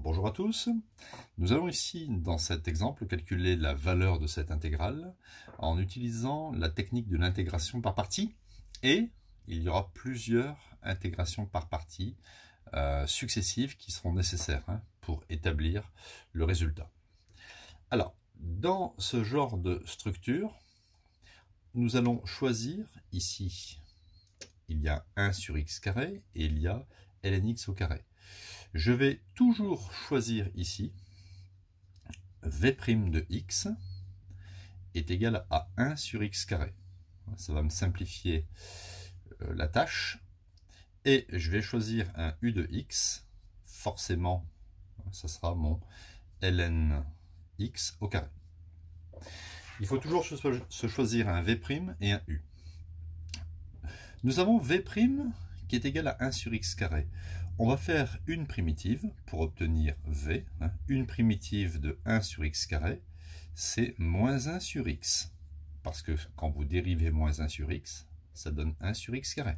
bonjour à tous, nous allons ici dans cet exemple calculer la valeur de cette intégrale en utilisant la technique de l'intégration par partie et il y aura plusieurs intégrations par partie euh, successives qui seront nécessaires hein, pour établir le résultat. Alors dans ce genre de structure, nous allons choisir ici, il y a 1 sur x carré et il y a ln x au carré. Je vais toujours choisir ici v' de x est égal à 1 sur x carré. Ça va me simplifier euh, la tâche. Et je vais choisir un u de x. Forcément, ça sera mon ln x au carré. Il faut toujours se choisir un v' et un u. Nous avons v' qui est égal à 1 sur x carré. On va faire une primitive pour obtenir v, hein. une primitive de 1 sur x carré, c'est moins 1 sur x, parce que quand vous dérivez moins 1 sur x, ça donne 1 sur x carré.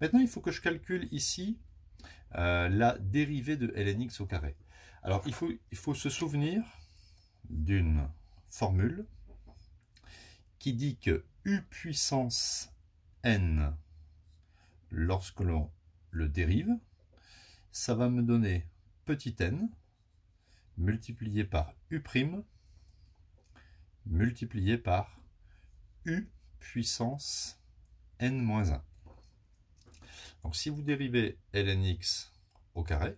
Maintenant, il faut que je calcule ici euh, la dérivée de lnx au carré. Alors, il faut se souvenir d'une formule qui dit que u puissance n lorsque l'on le dérive, ça va me donner petit n multiplié par u' multiplié par u puissance n-1. Donc si vous dérivez lnx au carré,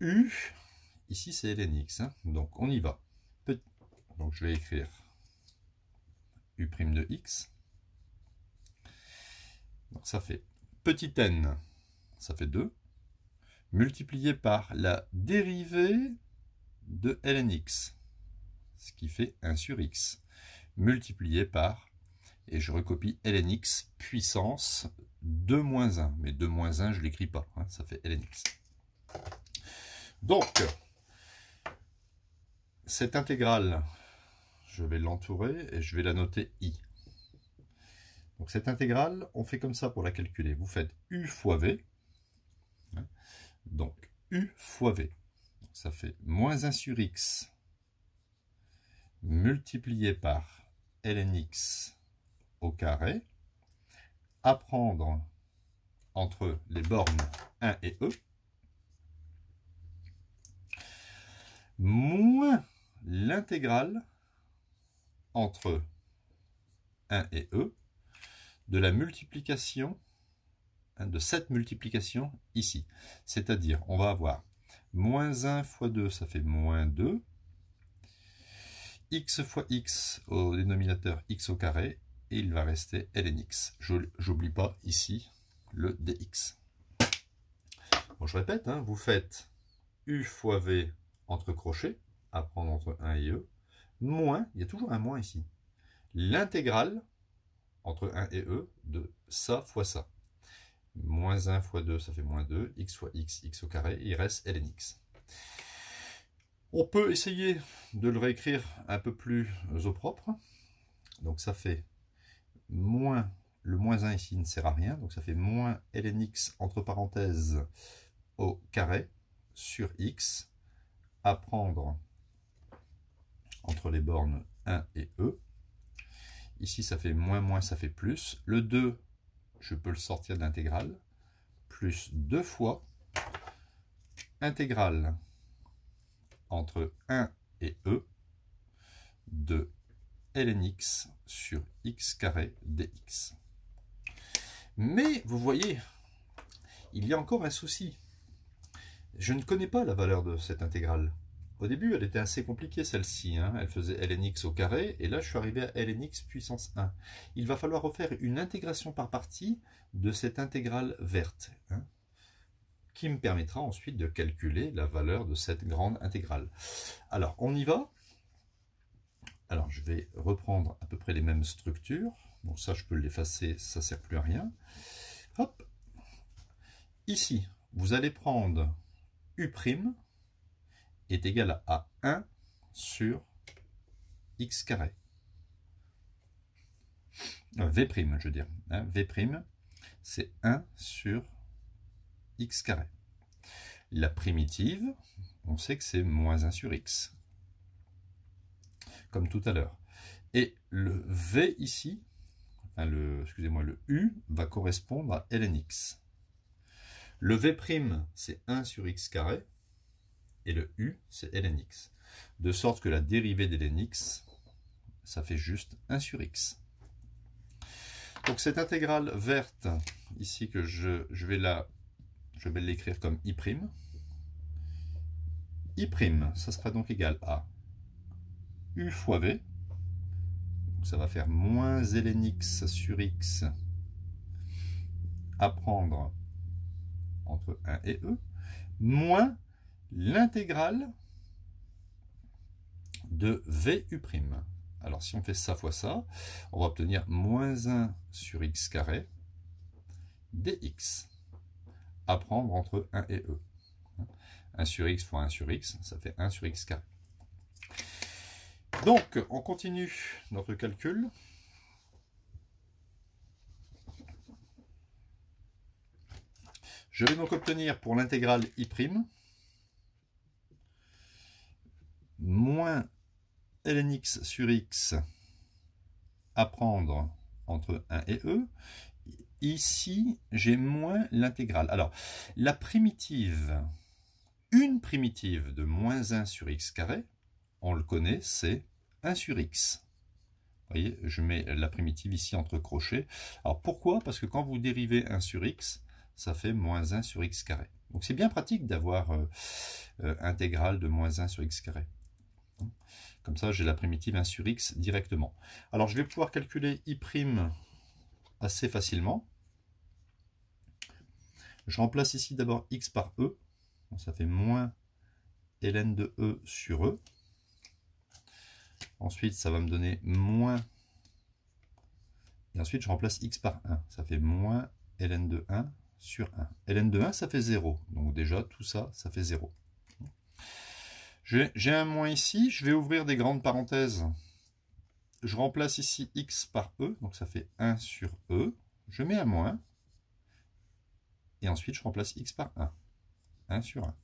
u, ici c'est lnx, hein. donc on y va. donc je vais écrire u' de x ça fait petit n, ça fait 2, multiplié par la dérivée de ln x, ce qui fait 1 sur x, multiplié par, et je recopie ln x puissance 2 moins 1, mais 2 moins 1 je ne l'écris pas, hein, ça fait ln x. Donc, cette intégrale, je vais l'entourer et je vais la noter i. Donc cette intégrale, on fait comme ça pour la calculer. Vous faites U fois V. Hein? Donc U fois V. ça fait moins 1 sur X multiplié par lnx au carré à prendre entre les bornes 1 et E moins l'intégrale entre 1 et E de la multiplication, hein, de cette multiplication ici. C'est-à-dire, on va avoir moins 1 fois 2, ça fait moins 2, x fois x au dénominateur x au carré, et il va rester lnx. Je n'oublie pas ici le dx. je répète, hein, vous faites u fois v entre crochets, à prendre entre 1 et e, moins, il y a toujours un moins ici, l'intégrale entre 1 et E, de ça fois ça. Moins 1 fois 2, ça fait moins 2, x fois x, x au carré, il reste lnx. On peut essayer de le réécrire un peu plus au propre. Donc ça fait moins, le moins 1 ici ne sert à rien, donc ça fait moins lnx entre parenthèses au carré sur x à prendre entre les bornes 1 et e. Ici, ça fait moins, moins, ça fait plus. Le 2, je peux le sortir d'intégrale, Plus 2 fois intégrale entre 1 et E de lnx sur x carré dx. Mais vous voyez, il y a encore un souci. Je ne connais pas la valeur de cette intégrale. Au début, elle était assez compliquée celle-ci. Hein. Elle faisait lnx au carré, et là je suis arrivé à lnx puissance 1. Il va falloir refaire une intégration par partie de cette intégrale verte, hein, qui me permettra ensuite de calculer la valeur de cette grande intégrale. Alors, on y va. Alors, je vais reprendre à peu près les mêmes structures. Bon, ça, je peux l'effacer, ça ne sert plus à rien. Hop. Ici, vous allez prendre U', est égal à 1 sur x carré. Euh, v', je veux dire. Hein. V', c'est 1 sur x carré. La primitive, on sait que c'est moins 1 sur x, comme tout à l'heure. Et le V ici, le, excusez-moi, le U va correspondre à lnx. Le V', c'est 1 sur x carré, et le U, c'est lnx. De sorte que la dérivée de ln x, ça fait juste 1 sur x. Donc cette intégrale verte, ici que je, vais la, je vais l'écrire comme i', i', ça sera donc égal à u fois v, ça va faire moins ln sur x à prendre entre 1 et e, moins l'intégrale de VU'. Alors si on fait ça fois ça, on va obtenir moins 1 sur x carré dx à prendre entre 1 et e. 1 sur x fois 1 sur x, ça fait 1 sur x carré. Donc, on continue notre calcul. Je vais donc obtenir pour l'intégrale i' moins lnx sur x à prendre entre 1 et e. Ici, j'ai moins l'intégrale. Alors, la primitive, une primitive de moins 1 sur x carré, on le connaît, c'est 1 sur x. Vous voyez, je mets la primitive ici entre crochets. Alors pourquoi Parce que quand vous dérivez 1 sur x, ça fait moins 1 sur x carré. Donc c'est bien pratique d'avoir euh, euh, intégrale de moins 1 sur x carré. Comme ça, j'ai la primitive 1 sur x directement. Alors, je vais pouvoir calculer i' assez facilement. Je remplace ici d'abord x par e. ça fait moins ln de e sur e. Ensuite, ça va me donner moins... Et ensuite, je remplace x par 1. Ça fait moins ln de 1 sur 1. ln de 1, ça fait 0. Donc déjà, tout ça, ça fait 0. J'ai un moins ici, je vais ouvrir des grandes parenthèses. Je remplace ici x par e, donc ça fait 1 sur e. Je mets un moins. Et ensuite, je remplace x par 1. 1 sur 1.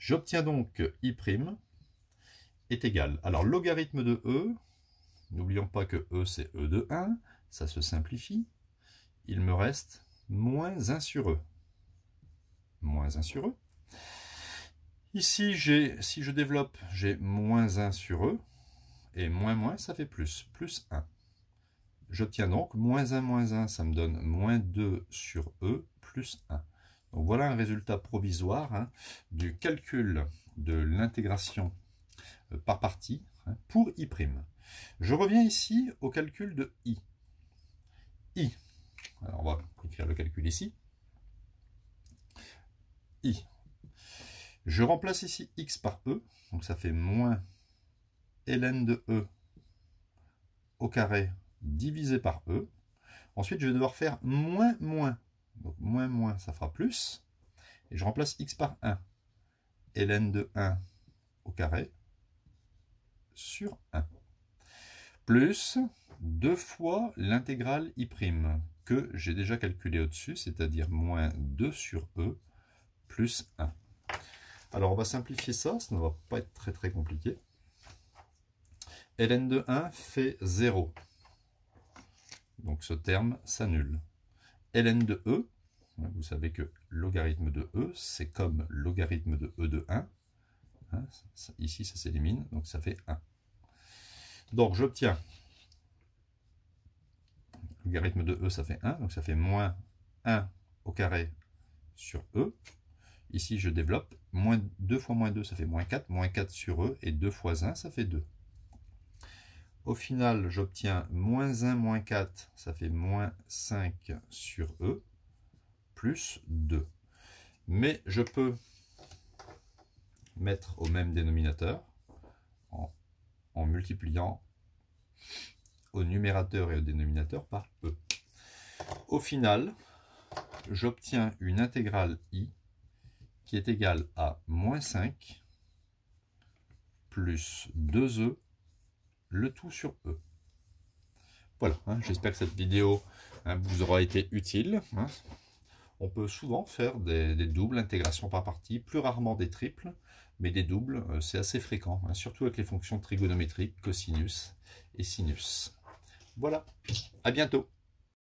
J'obtiens donc i' est égal. Alors, logarithme de e, n'oublions pas que e, c'est e de 1. Ça se simplifie. Il me reste moins 1 sur e. Moins 1 sur e. Ici, si je développe, j'ai moins 1 sur E, et moins moins, ça fait plus, plus 1. J'obtiens donc moins 1 moins 1, ça me donne moins 2 sur E plus 1. Donc voilà un résultat provisoire hein, du calcul de l'intégration euh, par partie hein, pour I'. Je reviens ici au calcul de I. I. Alors on va écrire le calcul ici. I. Je remplace ici x par e, donc ça fait moins ln de e au carré divisé par e. Ensuite, je vais devoir faire moins moins. Donc moins moins, ça fera plus. Et je remplace x par 1. ln de 1 au carré sur 1. Plus 2 fois l'intégrale i' que j'ai déjà calculée au-dessus, c'est-à-dire moins 2 sur e plus 1. Alors on va simplifier ça, ça ne va pas être très très compliqué. ln de 1 fait 0. Donc ce terme s'annule. ln de e, vous savez que logarithme de e, c'est comme logarithme de e de 1. Hein, ici ça s'élimine, donc ça fait 1. Donc j'obtiens logarithme de e, ça fait 1, donc ça fait moins 1 au carré sur e. Ici, je développe. 2 fois moins 2, ça fait moins 4. Moins 4 sur E. Et 2 fois 1, ça fait 2. Au final, j'obtiens moins 1 moins 4, ça fait moins 5 sur E, plus 2. Mais je peux mettre au même dénominateur en, en multipliant au numérateur et au dénominateur par E. Au final, j'obtiens une intégrale I est égal à moins 5 plus 2e, le tout sur E. Voilà, hein, j'espère que cette vidéo hein, vous aura été utile. Hein. On peut souvent faire des, doubles, intégrations par partie, plus rarement des triples, mais des doubles, euh, c'est assez fréquent, surtout avec les fonctions trigonométriques, cosinus et sinus. Voilà, à bientôt